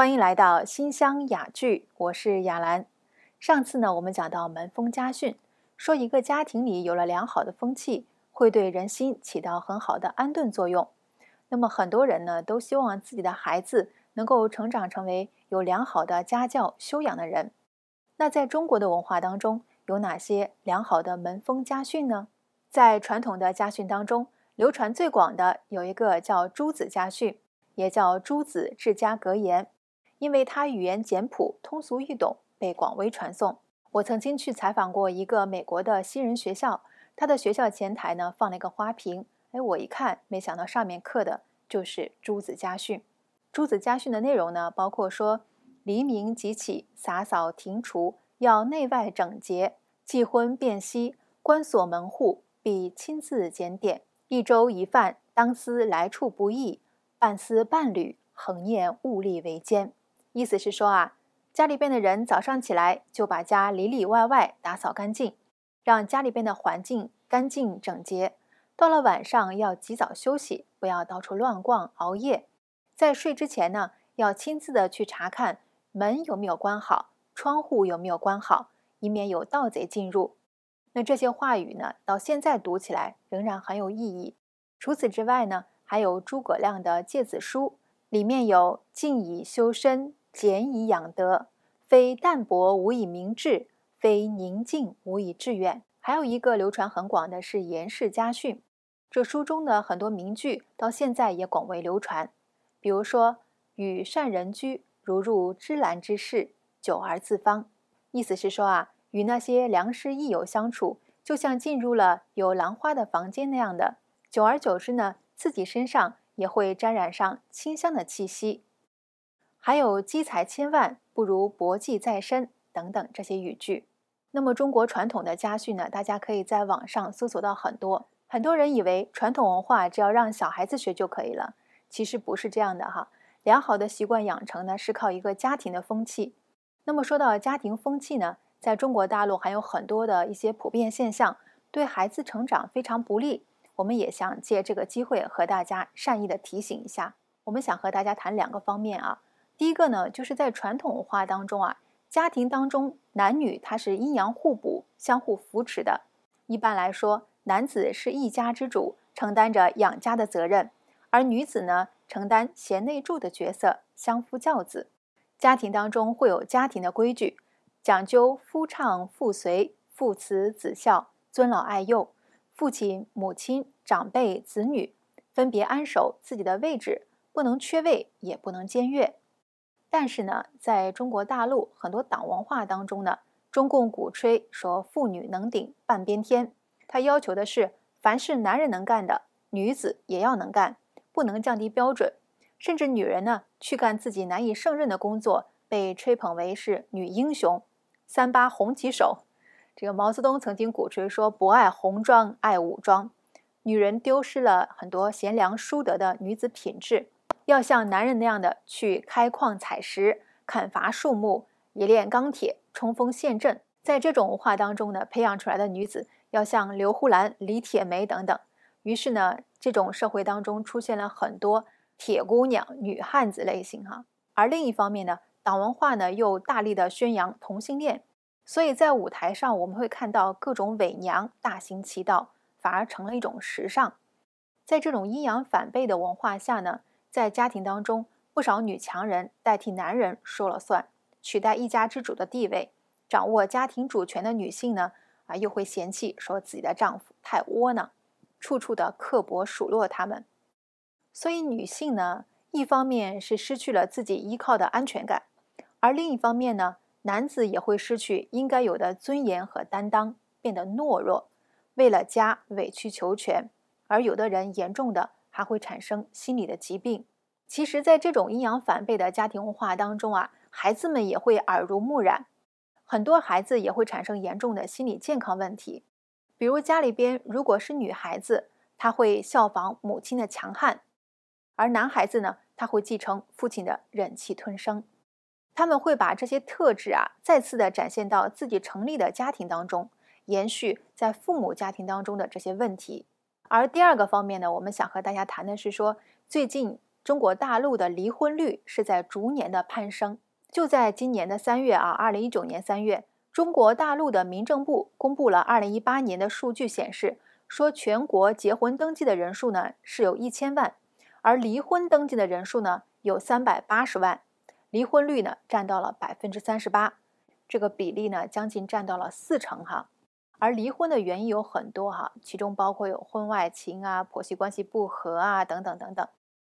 欢迎来到新乡雅聚，我是雅兰。上次呢，我们讲到门风家训，说一个家庭里有了良好的风气，会对人心起到很好的安顿作用。那么，很多人呢都希望自己的孩子能够成长成为有良好的家教修养的人。那在中国的文化当中，有哪些良好的门风家训呢？在传统的家训当中，流传最广的有一个叫《朱子家训》，也叫《朱子治家格言》。因为它语言简朴、通俗易懂，被广为传颂。我曾经去采访过一个美国的新人学校，他的学校前台呢放了一个花瓶，哎，我一看，没想到上面刻的就是《朱子家训》。《朱子家训》的内容呢，包括说：黎明即起，洒扫庭除，要内外整洁；祭婚便息，关锁门户，必亲自检点；一粥一饭，当思来处不易；半丝半缕，恒念物力维艰。意思是说啊，家里边的人早上起来就把家里里外外打扫干净，让家里边的环境干净整洁。到了晚上要及早休息，不要到处乱逛熬夜。在睡之前呢，要亲自的去查看门有没有关好，窗户有没有关好，以免有盗贼进入。那这些话语呢，到现在读起来仍然很有意义。除此之外呢，还有诸葛亮的《诫子书》，里面有静以修身。俭以养德，非淡泊无以明志，非宁静无以致远。还有一个流传很广的是《颜氏家训》，这书中的很多名句到现在也广为流传。比如说“与善人居，如入芝兰之室，久而自芳”，意思是说啊，与那些良师益友相处，就像进入了有兰花的房间那样的，久而久之呢，自己身上也会沾染上清香的气息。还有积财千万不如薄技在身等等这些语句。那么中国传统的家训呢？大家可以在网上搜索到很多。很多人以为传统文化只要让小孩子学就可以了，其实不是这样的哈。良好的习惯养成呢，是靠一个家庭的风气。那么说到家庭风气呢，在中国大陆还有很多的一些普遍现象，对孩子成长非常不利。我们也想借这个机会和大家善意的提醒一下。我们想和大家谈两个方面啊。第一个呢，就是在传统文化当中啊，家庭当中男女他是阴阳互补、相互扶持的。一般来说，男子是一家之主，承担着养家的责任，而女子呢，承担贤内助的角色，相夫教子。家庭当中会有家庭的规矩，讲究夫唱妇随、父慈子孝、尊老爱幼。父亲、母亲、长辈、子女分别安守自己的位置，不能缺位，也不能僭越。但是呢，在中国大陆很多党文化当中呢，中共鼓吹说妇女能顶半边天，他要求的是凡是男人能干的，女子也要能干，不能降低标准，甚至女人呢去干自己难以胜任的工作，被吹捧为是女英雄、三八红旗手。这个毛泽东曾经鼓吹说不爱红装爱武装，女人丢失了很多贤良淑德的女子品质。要像男人那样的去开矿采石、砍伐树木、冶炼钢铁、冲锋陷阵。在这种文化当中呢，培养出来的女子要像刘胡兰、李铁梅等等。于是呢，这种社会当中出现了很多铁姑娘、女汉子类型哈。而另一方面呢，党文化呢又大力的宣扬同性恋，所以在舞台上我们会看到各种伪娘大行其道，反而成了一种时尚。在这种阴阳反背的文化下呢。在家庭当中，不少女强人代替男人说了算，取代一家之主的地位，掌握家庭主权的女性呢，啊，又会嫌弃说自己的丈夫太窝囊，处处的刻薄数落他们。所以，女性呢，一方面是失去了自己依靠的安全感，而另一方面呢，男子也会失去应该有的尊严和担当，变得懦弱，为了家委曲求全，而有的人严重的。还会产生心理的疾病。其实，在这种阴阳反背的家庭文化当中啊，孩子们也会耳濡目染，很多孩子也会产生严重的心理健康问题。比如家里边如果是女孩子，她会效仿母亲的强悍；而男孩子呢，他会继承父亲的忍气吞声。他们会把这些特质啊，再次的展现到自己成立的家庭当中，延续在父母家庭当中的这些问题。而第二个方面呢，我们想和大家谈的是说，最近中国大陆的离婚率是在逐年的攀升。就在今年的三月啊，二零一九年三月，中国大陆的民政部公布了二零一八年的数据显示，说全国结婚登记的人数呢是有一千万，而离婚登记的人数呢有三百八十万，离婚率呢占到了百分之三十八，这个比例呢将近占到了四成哈。而离婚的原因有很多哈，其中包括有婚外情啊、婆媳关系不和啊等等等等。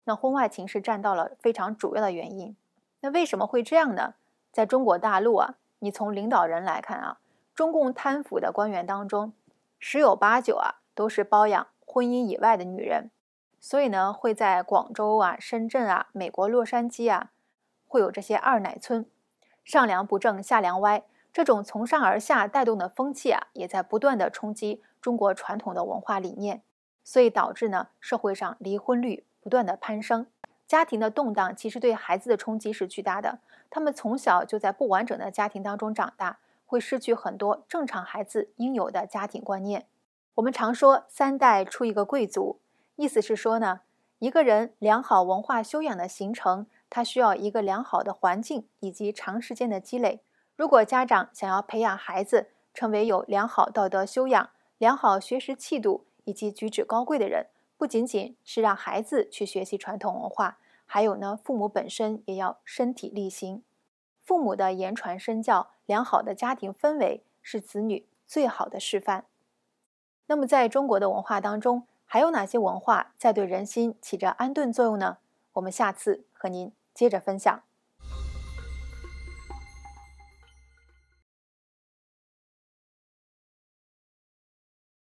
那婚外情是占到了非常主要的原因。那为什么会这样呢？在中国大陆啊，你从领导人来看啊，中共贪腐的官员当中，十有八九啊都是包养婚姻以外的女人，所以呢会在广州啊、深圳啊、美国洛杉矶啊会有这些二奶村，上梁不正下梁歪。这种从上而下带动的风气啊，也在不断的冲击中国传统的文化理念，所以导致呢社会上离婚率不断的攀升，家庭的动荡其实对孩子的冲击是巨大的。他们从小就在不完整的家庭当中长大，会失去很多正常孩子应有的家庭观念。我们常说“三代出一个贵族”，意思是说呢，一个人良好文化修养的形成，他需要一个良好的环境以及长时间的积累。如果家长想要培养孩子成为有良好道德修养、良好学识气度以及举止高贵的人，不仅仅是让孩子去学习传统文化，还有呢，父母本身也要身体力行。父母的言传身教、良好的家庭氛围是子女最好的示范。那么，在中国的文化当中，还有哪些文化在对人心起着安顿作用呢？我们下次和您接着分享。